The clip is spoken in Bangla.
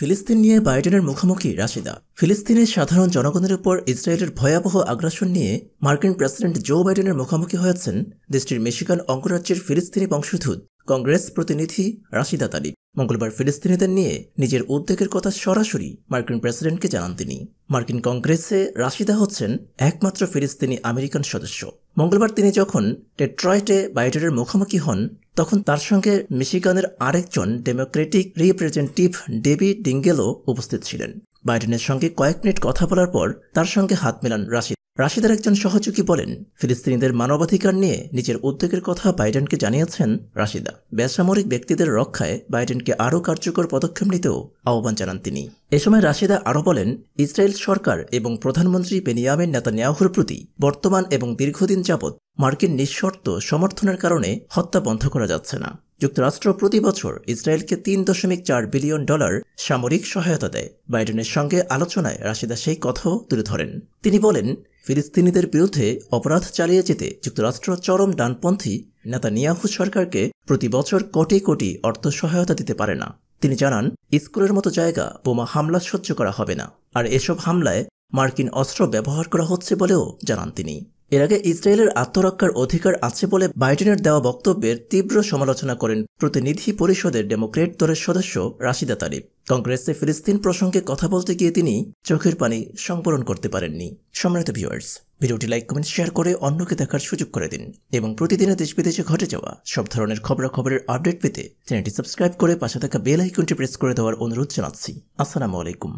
ফিলিস্তিন নিয়ে বাইডেনের মুখোমুখি রাশিদা ফিলিস্তিনের সাধারণ জনগণের উপর ইসরায়েলের ভয়াবহ আগ্রাসন নিয়ে মার্কিন প্রেসিডেন্ট জো বাইডেনের মুখোমুখি হয়েছেন দেশটির মেশিকান অঙ্গরাজ্যের ফিলিস্তিনি বংশোধূত কংগ্রেস প্রতিনিধি রাশিদা তালিব মঙ্গলবার ফিলিস্তিনিদের নিয়ে নিজের উদ্বেগের কথা সরাসরি মার্কিন প্রেসিডেন্টকে জানান তিনি মার্কিন কংগ্রেসে রাশিদা হচ্ছেন একমাত্র ফিলিস্তিনি আমেরিকান সদস্য মঙ্গলবার তিনি যখন টেট্রয়েটে বাইডেনের মুখোমুখি হন তখন তার সঙ্গে মিশিগানের আরেকজন ডেমোক্রেটিক রিপ্রেজেন্টেটিভ ডেবি ডিঙ্গেলও উপস্থিত ছিলেন বাইডেনের সঙ্গে কয়েক মিনিট কথা বলার পর তার সঙ্গে হাত মেলান রাশিদ রাশিদার একজন সহযোগী বলেন ফিলিস্তিনিদের মানবাধিকার নিয়ে নিজের উদ্যোগের কথা বাইডেনকে জানিয়েছেন রাশিদা বেসামরিক ব্যক্তিদের রক্ষায় বাইডেনকে আরও কার্যকর পদক্ষেপ নিতেও আহ্বান জানান তিনি এ সময় রাশিদা আরও বলেন ইসরায়েল সরকার এবং প্রধানমন্ত্রী বেনিয়ামের নেতা নেতানিয়াহুর প্রতি বর্তমান এবং দীর্ঘদিন যাবৎ মার্কিন নিঃশর্ত সমর্থনের কারণে হত্যা বন্ধ করা যাচ্ছে না যুক্তরাষ্ট্র প্রতি বছর ইসরায়েলকে তিন দশমিক চার বিলিয়ন ডলার সামরিক সহায়তা দেয় বাইডেনের সঙ্গে আলোচনায় রাশিদা সেই কথাও তুলে ধরেন তিনি বলেন ফিলিস্তিনিদের বিরুদ্ধে অপরাধ চালিয়ে যেতে যুক্তরাষ্ট্র চরম ডানপন্থী নেতা নিয়াহু সরকারকে প্রতি বছর কোটি কোটি অর্থ সহায়তা দিতে পারে না তিনি জানান স্কুলের মতো জায়গা বোমা হামলা সহ্য করা হবে না আর এসব হামলায় মার্কিন অস্ত্র ব্যবহার করা হচ্ছে বলেও জানান তিনি এর আগে ইসরায়েলের আত্মরক্ষার অধিকার আছে বলে বাইডেনের দেওয়া বক্তব্যের তীব্র সমালোচনা করেন প্রতিনিধি পরিষদের ডেমোক্রেট দলের সদস্য রাশিদা তারিফ কংগ্রেসে ফিলিস্তিন প্রসঙ্গে কথা বলতে গিয়ে তিনি চোখের পানি সংবরণ করতে পারেননি সম্মানিত ভিউয়ার্স ভিডিওটি লাইক কমেন্ট শেয়ার করে অন্যকে দেখার সুযোগ করে দিন এবং প্রতিদিনে দেশ বিদেশে ঘটে যাওয়া সব ধরনের খবরাখবরের আপডেট পেতে চ্যানেলটি সাবস্ক্রাইব করে পাশে থাকা বেল আইকনটি প্রেস করে দেওয়ার অনুরোধ জানাচ্ছি আসসালামু আলাইকুম